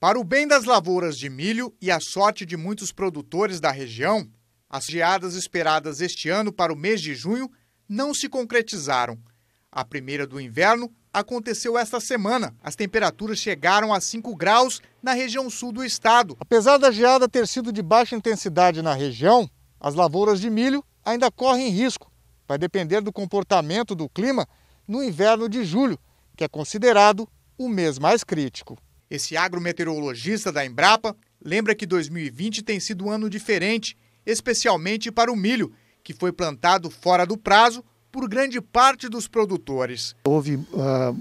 Para o bem das lavouras de milho e a sorte de muitos produtores da região, as geadas esperadas este ano para o mês de junho não se concretizaram. A primeira do inverno aconteceu esta semana. As temperaturas chegaram a 5 graus na região sul do estado. Apesar da geada ter sido de baixa intensidade na região, as lavouras de milho ainda correm risco. Vai depender do comportamento do clima no inverno de julho, que é considerado o mês mais crítico. Esse agrometeorologista da Embrapa lembra que 2020 tem sido um ano diferente, especialmente para o milho, que foi plantado fora do prazo por grande parte dos produtores. Houve uh,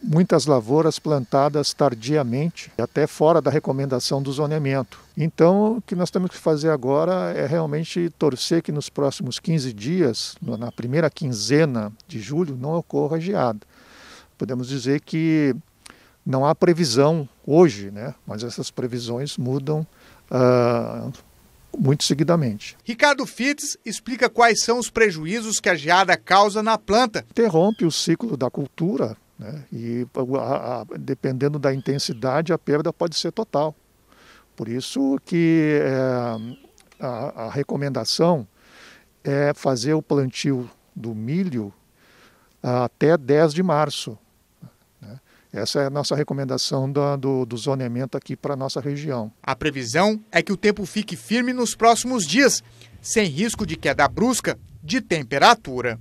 muitas lavouras plantadas tardiamente, até fora da recomendação do zoneamento. Então, o que nós temos que fazer agora é realmente torcer que nos próximos 15 dias, na primeira quinzena de julho, não ocorra geada. Podemos dizer que não há previsão hoje, né? mas essas previsões mudam uh, muito seguidamente. Ricardo Fitz explica quais são os prejuízos que a geada causa na planta. Interrompe o ciclo da cultura né? e, a, a, dependendo da intensidade, a perda pode ser total. Por isso que é, a, a recomendação é fazer o plantio do milho ah, até 10 de março, essa é a nossa recomendação do, do, do zoneamento aqui para a nossa região. A previsão é que o tempo fique firme nos próximos dias, sem risco de queda brusca de temperatura.